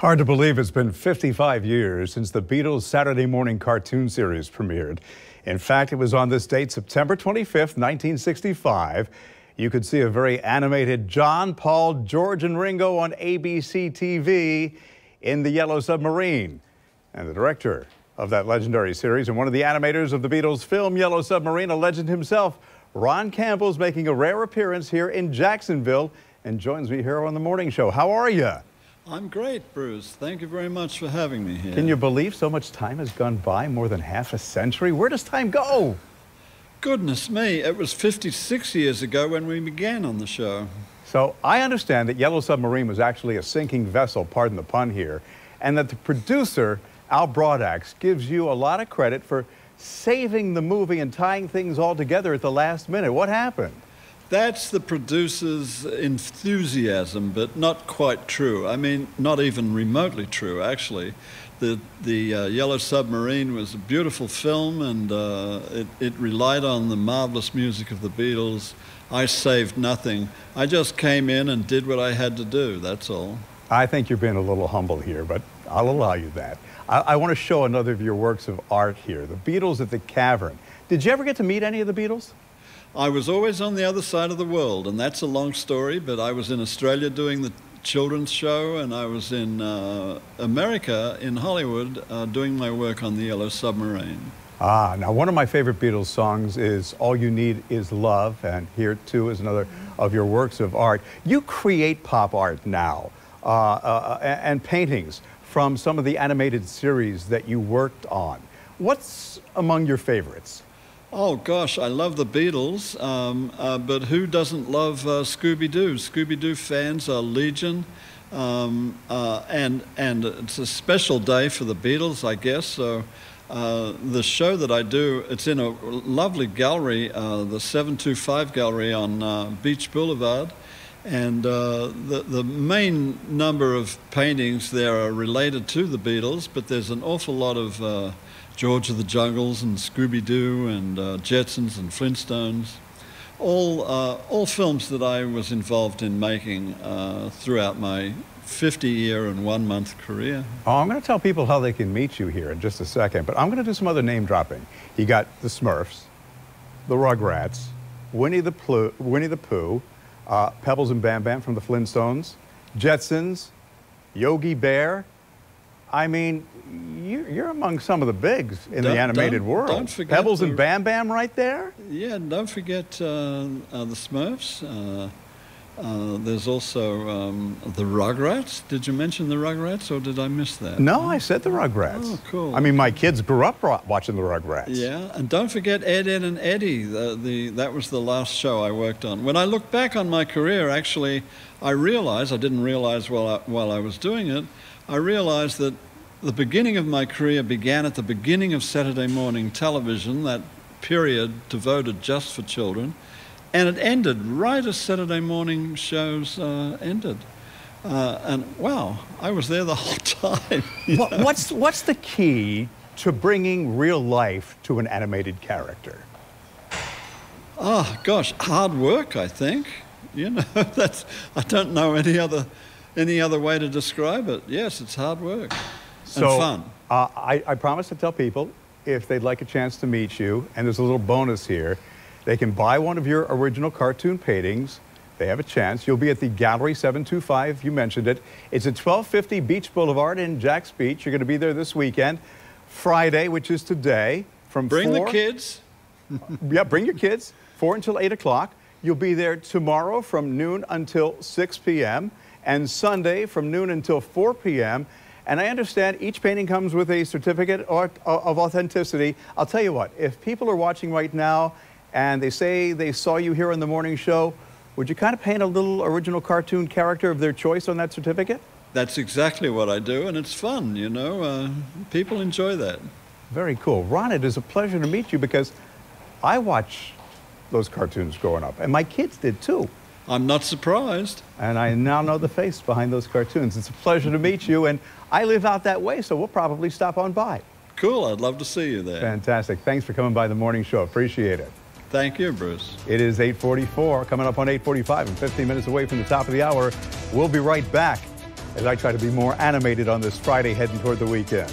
Hard to believe it's been 55 years since the Beatles' Saturday morning cartoon series premiered. In fact, it was on this date, September 25th, 1965. You could see a very animated John, Paul, George, and Ringo on ABC TV in The Yellow Submarine. And the director of that legendary series and one of the animators of the Beatles' film Yellow Submarine, a legend himself, Ron Campbell's making a rare appearance here in Jacksonville and joins me here on the morning show. How are you? I'm great, Bruce. Thank you very much for having me here. Can you believe so much time has gone by? More than half a century? Where does time go? Goodness me, it was 56 years ago when we began on the show. So I understand that Yellow Submarine was actually a sinking vessel, pardon the pun here, and that the producer, Al Broadax, gives you a lot of credit for saving the movie and tying things all together at the last minute. What happened? That's the producer's enthusiasm, but not quite true. I mean, not even remotely true, actually. The, the uh, Yellow Submarine was a beautiful film, and uh, it, it relied on the marvelous music of the Beatles. I saved nothing. I just came in and did what I had to do, that's all. I think you're being a little humble here, but I'll allow you that. I, I want to show another of your works of art here The Beatles at the Cavern. Did you ever get to meet any of the Beatles? I was always on the other side of the world, and that's a long story, but I was in Australia doing the children's show, and I was in uh, America, in Hollywood, uh, doing my work on the Yellow Submarine. Ah, now one of my favorite Beatles songs is All You Need Is Love, and here too is another of your works of art. You create pop art now uh, uh and paintings from some of the animated series that you worked on. What's among your favorites? Oh gosh, I love the Beatles, um, uh, but who doesn't love uh, Scooby Doo? Scooby Doo fans are legion, um, uh, and and it's a special day for the Beatles, I guess. So. Uh, the show that I do, it's in a lovely gallery, uh, the 725 Gallery on uh, Beach Boulevard, and uh, the, the main number of paintings there are related to the Beatles, but there's an awful lot of uh, George of the Jungles and Scooby Doo and uh, Jetsons and Flintstones, all, uh, all films that I was involved in making uh, throughout my 50 year and one month career. Oh, I'm going to tell people how they can meet you here in just a second, but I'm going to do some other name dropping. You got the Smurfs, the Rugrats, Winnie the, Winnie the Pooh uh, Pebbles and Bam Bam from the Flintstones, Jetsons, Yogi Bear. I mean, you, are among some of the bigs in don't, the animated don't, world. Don't forget Pebbles the, and Bam Bam right there. Yeah, don't forget uh, uh, the Smurfs. Uh, uh, there's also um, the Rugrats. Did you mention the Rugrats, or did I miss that? No, I said the Rugrats. Oh, cool. I mean, my kids grew up watching the Rugrats. Yeah, and don't forget Ed, Ed, and Eddie. The, the, that was the last show I worked on. When I look back on my career, actually, I realize, I didn't realize while I, while I was doing it, I realized that the beginning of my career began at the beginning of Saturday morning television, that period devoted just for children and it ended right as Saturday morning shows uh, ended. Uh, and wow, I was there the whole time. What, what's, what's the key to bringing real life to an animated character? Oh, gosh, hard work, I think. You know, that's, I don't know any other, any other way to describe it. Yes, it's hard work so, and fun. Uh, I, I promise to tell people if they'd like a chance to meet you, and there's a little bonus here. They can buy one of your original cartoon paintings. They have a chance. You'll be at the Gallery 725. You mentioned it. It's at 1250 Beach Boulevard in Jacks Beach. You're going to be there this weekend. Friday, which is today, from Bring four, the kids. yeah, bring your kids. 4 until 8 o'clock. You'll be there tomorrow from noon until 6 p.m. and Sunday from noon until 4 p.m. And I understand each painting comes with a certificate of authenticity. I'll tell you what, if people are watching right now and they say they saw you here on the morning show. Would you kind of paint a little original cartoon character of their choice on that certificate? That's exactly what I do, and it's fun, you know. Uh, people enjoy that. Very cool. Ron, it is a pleasure to meet you because I watch those cartoons growing up, and my kids did too. I'm not surprised. And I now know the face behind those cartoons. It's a pleasure to meet you, and I live out that way, so we'll probably stop on by. Cool. I'd love to see you there. Fantastic. Thanks for coming by the morning show. Appreciate it. Thank you, Bruce. It is 844, coming up on 845 and 15 minutes away from the top of the hour. We'll be right back as I try to be more animated on this Friday heading toward the weekend.